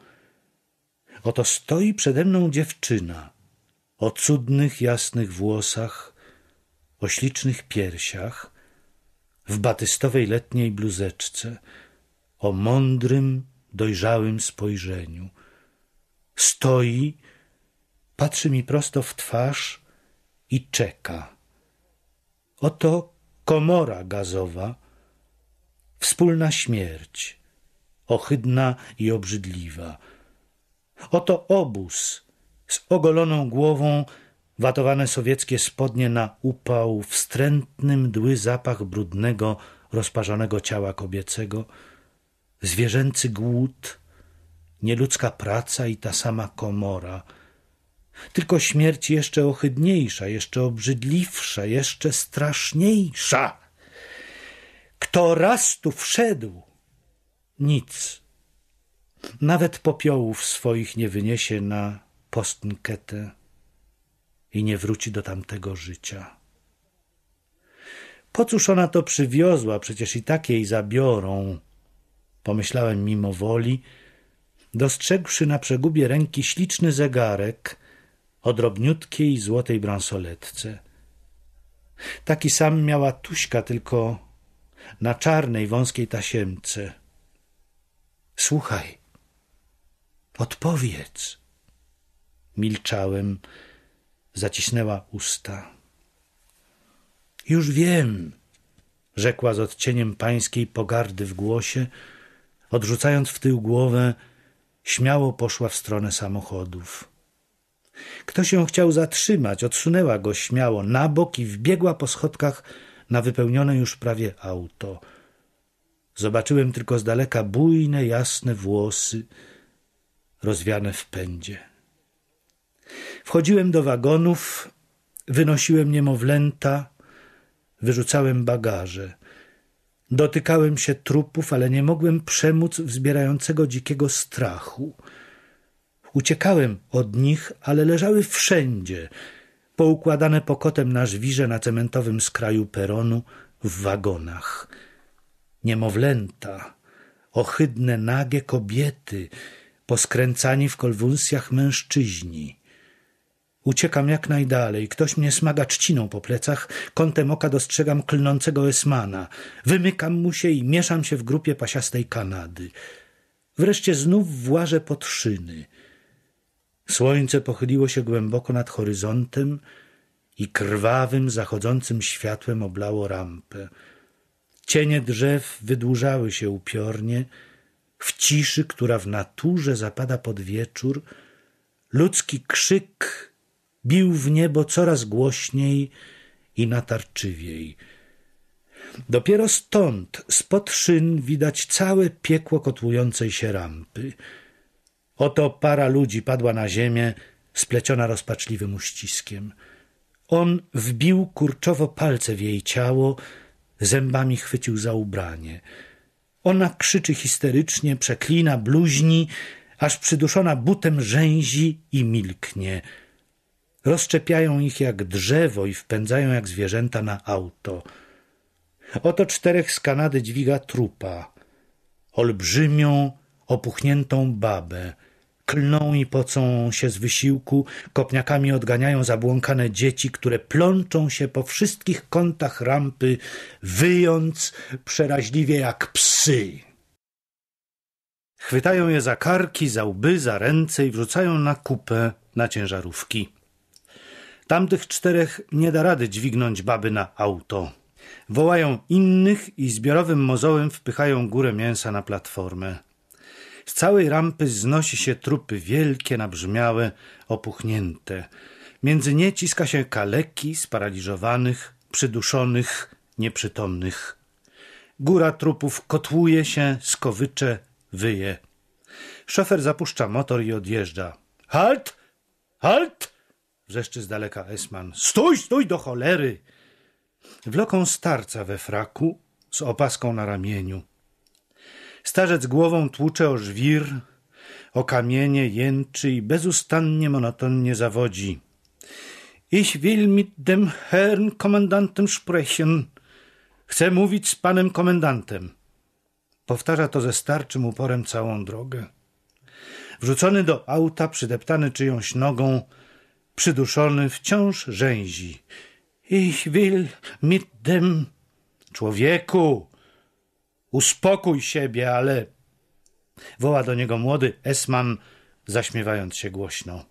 Oto stoi przede mną dziewczyna o cudnych, jasnych włosach, o ślicznych piersiach, w batystowej letniej bluzeczce, o mądrym, dojrzałym spojrzeniu. Stoi, patrzy mi prosto w twarz i czeka. Oto komora gazowa, wspólna śmierć, ohydna i obrzydliwa. Oto obóz z ogoloną głową, watowane sowieckie spodnie na upał, wstrętny mdły zapach brudnego, rozparzonego ciała kobiecego, zwierzęcy głód, nieludzka praca i ta sama komora – tylko śmierć jeszcze ohydniejsza, jeszcze obrzydliwsza, jeszcze straszniejsza. Kto raz tu wszedł, nic. Nawet popiołów swoich nie wyniesie na postnketę i nie wróci do tamtego życia. Po cóż ona to przywiozła, przecież i tak jej zabiorą, pomyślałem mimo woli, dostrzegłszy na przegubie ręki śliczny zegarek, o drobniutkiej złotej bransoletce. Taki sam miała Tuśka, tylko na czarnej, wąskiej tasiemce. Słuchaj, odpowiedz. Milczałem, zacisnęła usta. Już wiem, rzekła z odcieniem pańskiej pogardy w głosie, odrzucając w tył głowę, śmiało poszła w stronę samochodów. Ktoś ją chciał zatrzymać, odsunęła go śmiało na bok i wbiegła po schodkach na wypełnione już prawie auto. Zobaczyłem tylko z daleka bujne, jasne włosy, rozwiane w pędzie. Wchodziłem do wagonów, wynosiłem niemowlęta, wyrzucałem bagaże. Dotykałem się trupów, ale nie mogłem przemóc wzbierającego dzikiego strachu – Uciekałem od nich, ale leżały wszędzie, poukładane pokotem na żwirze na cementowym skraju peronu w wagonach. Niemowlęta, ohydne, nagie kobiety, poskręcani w kolwunsjach mężczyźni. Uciekam jak najdalej. Ktoś mnie smaga trzciną po plecach. Kątem oka dostrzegam klnącego Esmana. Wymykam mu się i mieszam się w grupie pasiastej Kanady. Wreszcie znów włażę pod szyny. Słońce pochyliło się głęboko nad horyzontem i krwawym, zachodzącym światłem oblało rampę. Cienie drzew wydłużały się upiornie. W ciszy, która w naturze zapada pod wieczór, ludzki krzyk bił w niebo coraz głośniej i natarczywiej. Dopiero stąd, spod szyn, widać całe piekło kotłującej się rampy – Oto para ludzi padła na ziemię, spleciona rozpaczliwym uściskiem. On wbił kurczowo palce w jej ciało, zębami chwycił za ubranie. Ona krzyczy histerycznie, przeklina, bluźni, aż przyduszona butem rzęzi i milknie. Rozczepiają ich jak drzewo i wpędzają jak zwierzęta na auto. Oto czterech z Kanady dźwiga trupa, olbrzymią, opuchniętą babę klną i pocą się z wysiłku, kopniakami odganiają zabłąkane dzieci, które plączą się po wszystkich kątach rampy, wyjąc przeraźliwie jak psy. Chwytają je za karki, za łby, za ręce i wrzucają na kupę, na ciężarówki. Tamtych czterech nie da rady dźwignąć baby na auto. Wołają innych i zbiorowym mozołem wpychają górę mięsa na platformę. Z całej rampy znosi się trupy wielkie, nabrzmiałe, opuchnięte. Między nie ciska się kaleki, sparaliżowanych, przyduszonych, nieprzytomnych. Góra trupów kotłuje się, skowycze, wyje. Szofer zapuszcza motor i odjeżdża. Halt! Halt! wrzeszczy z daleka Esman. Stój, stój do cholery! Wloką starca we fraku z opaską na ramieniu. Starzec głową tłucze o żwir, o kamienie jęczy i bezustannie monotonnie zawodzi. Ich will mit dem Herrn Komendantem sprechen. Chcę mówić z panem komendantem. Powtarza to ze starczym uporem całą drogę. Wrzucony do auta, przydeptany czyjąś nogą, przyduszony wciąż rzęzi. Ich will mit dem... Człowieku, Uspokój siebie, ale. Woła do niego młody Esman, zaśmiewając się głośno.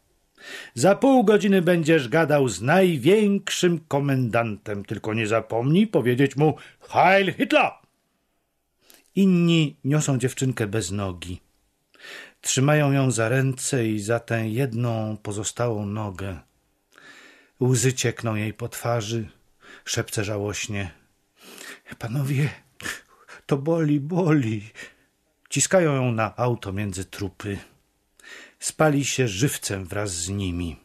Za pół godziny będziesz gadał z największym komendantem, tylko nie zapomnij powiedzieć mu Heil Hitler! Inni niosą dziewczynkę bez nogi. Trzymają ją za ręce i za tę jedną pozostałą nogę. Łzy ciekną jej po twarzy, szepce żałośnie. Panowie, to boli, boli. Ciskają ją na auto między trupy. Spali się żywcem wraz z nimi.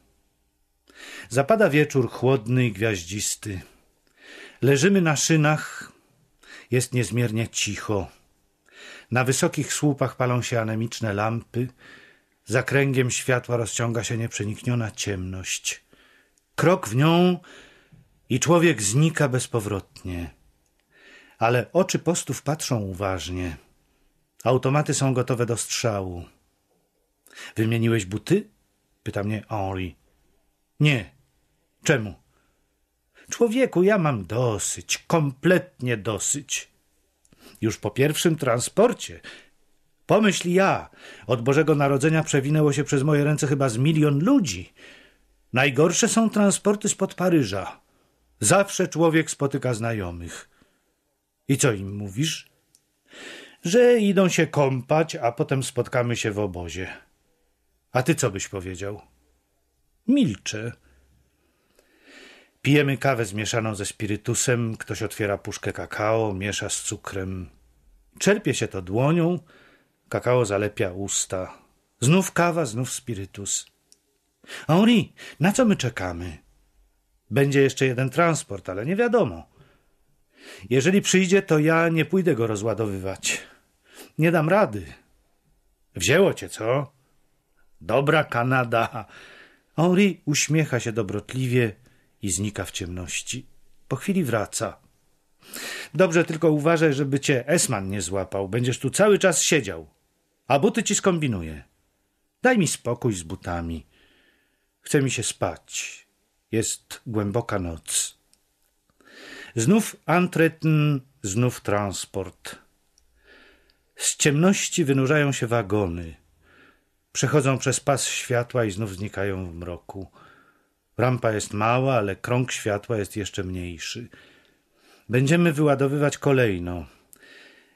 Zapada wieczór chłodny i gwiaździsty. Leżymy na szynach. Jest niezmiernie cicho. Na wysokich słupach palą się anemiczne lampy. Za kręgiem światła rozciąga się nieprzenikniona ciemność. Krok w nią i człowiek znika bezpowrotnie ale oczy postów patrzą uważnie. Automaty są gotowe do strzału. Wymieniłeś buty? Pyta mnie Henri. Nie. Czemu? Człowieku, ja mam dosyć, kompletnie dosyć. Już po pierwszym transporcie. Pomyśl ja, od Bożego Narodzenia przewinęło się przez moje ręce chyba z milion ludzi. Najgorsze są transporty spod Paryża. Zawsze człowiek spotyka znajomych. I co im mówisz? Że idą się kąpać, a potem spotkamy się w obozie. A ty co byś powiedział? Milczę. Pijemy kawę zmieszaną ze spirytusem, ktoś otwiera puszkę kakao, miesza z cukrem. Czerpie się to dłonią, kakao zalepia usta. Znów kawa, znów spirytus. Henri, na co my czekamy? Będzie jeszcze jeden transport, ale nie wiadomo. Jeżeli przyjdzie, to ja nie pójdę go rozładowywać. Nie dam rady. Wzięło cię, co? Dobra Kanada. Henri uśmiecha się dobrotliwie i znika w ciemności. Po chwili wraca. Dobrze, tylko uważaj, żeby cię Esman nie złapał. Będziesz tu cały czas siedział. A buty ci skombinuję. Daj mi spokój z butami. Chce mi się spać. Jest głęboka noc. Znów antretn, znów transport. Z ciemności wynurzają się wagony. Przechodzą przez pas światła i znów znikają w mroku. Rampa jest mała, ale krąg światła jest jeszcze mniejszy. Będziemy wyładowywać kolejno.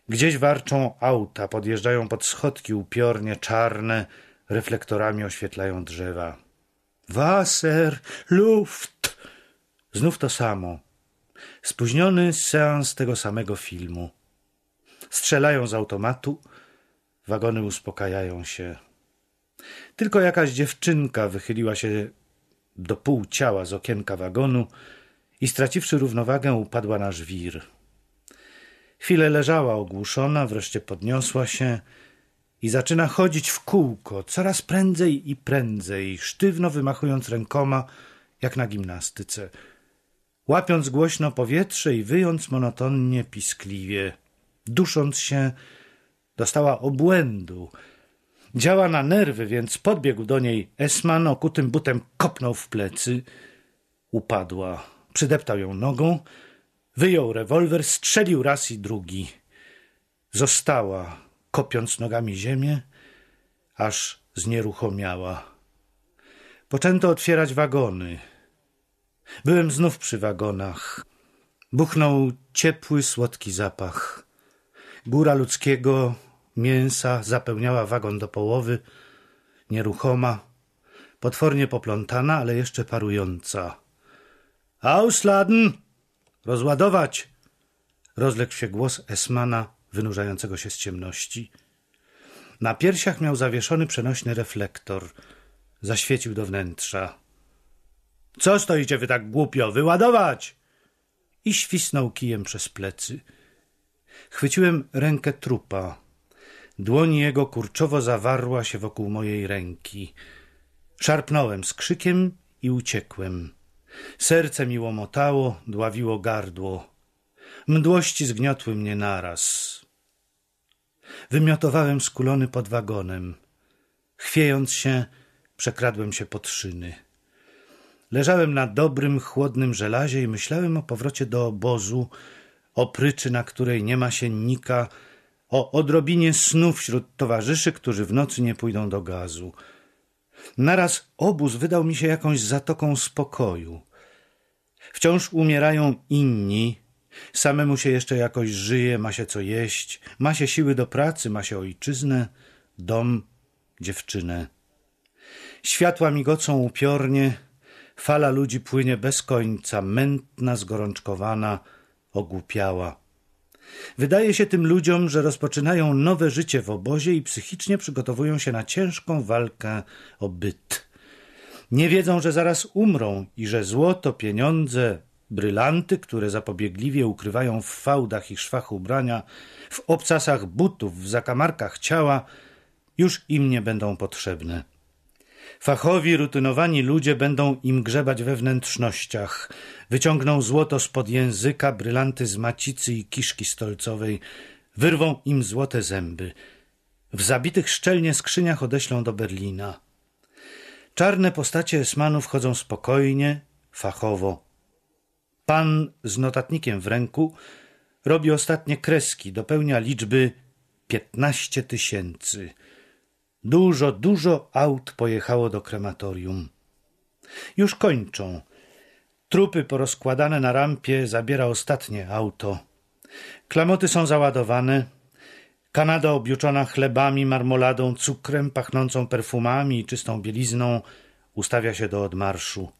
Gdzieś warczą auta, podjeżdżają pod schodki upiornie czarne, reflektorami oświetlają drzewa. Wasser, Luft! Znów to samo. Spóźniony seans tego samego filmu. Strzelają z automatu, wagony uspokajają się. Tylko jakaś dziewczynka wychyliła się do pół ciała z okienka wagonu i straciwszy równowagę upadła na żwir. Chwilę leżała ogłuszona, wreszcie podniosła się i zaczyna chodzić w kółko, coraz prędzej i prędzej, sztywno wymachując rękoma, jak na gimnastyce łapiąc głośno powietrze i wyjąc monotonnie piskliwie. Dusząc się, dostała obłędu. Działa na nerwy, więc podbiegł do niej Esman, okutym butem kopnął w plecy. Upadła. Przydeptał ją nogą, wyjął rewolwer, strzelił raz i drugi. Została, kopiąc nogami ziemię, aż znieruchomiała. Poczęto otwierać wagony. Byłem znów przy wagonach. Buchnął ciepły, słodki zapach. Góra ludzkiego mięsa zapełniała wagon do połowy, nieruchoma, potwornie poplątana, ale jeszcze parująca. Ausladen! Rozładować! Rozległ się głos Esmana, wynurzającego się z ciemności. Na piersiach miał zawieszony przenośny reflektor. Zaświecił do wnętrza. Co stoicie wy tak głupio? Wyładować! I świsnął kijem przez plecy. Chwyciłem rękę trupa. Dłoń jego kurczowo zawarła się wokół mojej ręki. Szarpnąłem z krzykiem i uciekłem. Serce mi łomotało, dławiło gardło. Mdłości zgniotły mnie naraz. Wymiotowałem skulony pod wagonem. Chwiejąc się, przekradłem się pod szyny. Leżałem na dobrym, chłodnym żelazie i myślałem o powrocie do obozu, o pryczy, na której nie ma siennika, o odrobinie snu wśród towarzyszy, którzy w nocy nie pójdą do gazu. Naraz obóz wydał mi się jakąś zatoką spokoju. Wciąż umierają inni, samemu się jeszcze jakoś żyje, ma się co jeść, ma się siły do pracy, ma się ojczyznę, dom, dziewczynę. Światła migocą upiornie, Fala ludzi płynie bez końca, mętna, zgorączkowana, ogłupiała. Wydaje się tym ludziom, że rozpoczynają nowe życie w obozie i psychicznie przygotowują się na ciężką walkę o byt. Nie wiedzą, że zaraz umrą i że złoto, pieniądze, brylanty, które zapobiegliwie ukrywają w fałdach i szwach ubrania, w obcasach butów, w zakamarkach ciała, już im nie będą potrzebne. Fachowi, rutynowani ludzie będą im grzebać we wnętrznościach. Wyciągną złoto spod języka, brylanty z macicy i kiszki stolcowej. Wyrwą im złote zęby. W zabitych szczelnie skrzyniach odeślą do Berlina. Czarne postacie esmanów chodzą spokojnie, fachowo. Pan z notatnikiem w ręku robi ostatnie kreski, dopełnia liczby piętnaście tysięcy – Dużo, dużo aut pojechało do krematorium. Już kończą. Trupy porozkładane na rampie zabiera ostatnie auto. Klamoty są załadowane. Kanada objuczona chlebami, marmoladą, cukrem, pachnącą perfumami i czystą bielizną ustawia się do odmarszu.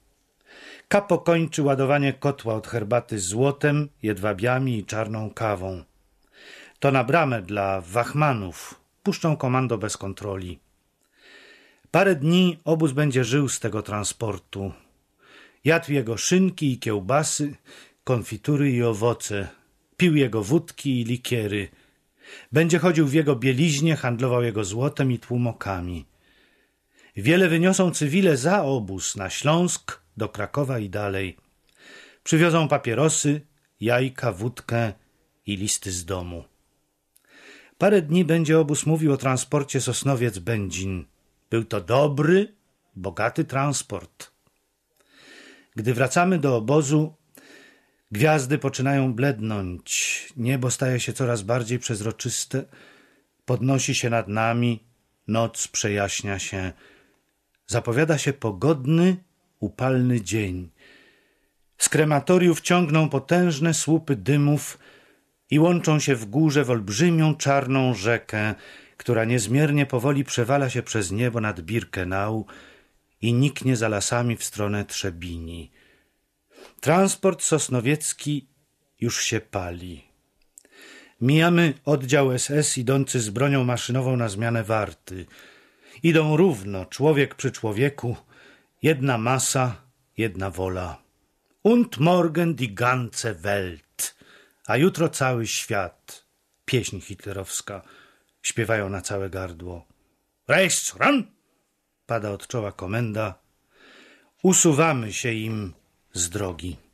Kapo kończy ładowanie kotła od herbaty złotem, jedwabiami i czarną kawą. To na bramę dla wachmanów puszczą komando bez kontroli. Parę dni obóz będzie żył z tego transportu. Jadł jego szynki i kiełbasy, konfitury i owoce, pił jego wódki i likiery. Będzie chodził w jego bieliźnie, handlował jego złotem i tłumokami. Wiele wyniosą cywile za obóz na Śląsk, do Krakowa i dalej. Przywiozą papierosy, jajka, wódkę i listy z domu. Parę dni będzie obóz mówił o transporcie Sosnowiec-Będzin. Był to dobry, bogaty transport. Gdy wracamy do obozu, gwiazdy poczynają blednąć, niebo staje się coraz bardziej przezroczyste, podnosi się nad nami, noc przejaśnia się. Zapowiada się pogodny, upalny dzień. Z krematoriów ciągną potężne słupy dymów, i łączą się w górze w olbrzymią czarną rzekę, która niezmiernie powoli przewala się przez niebo nad Birkenau i niknie za lasami w stronę Trzebini. Transport sosnowiecki już się pali. Mijamy oddział SS idący z bronią maszynową na zmianę warty. Idą równo, człowiek przy człowieku, jedna masa, jedna wola. Und morgen die ganze Welt a jutro cały świat. Pieśń hitlerowska. Śpiewają na całe gardło. Rejs, Pada od czoła komenda. Usuwamy się im z drogi.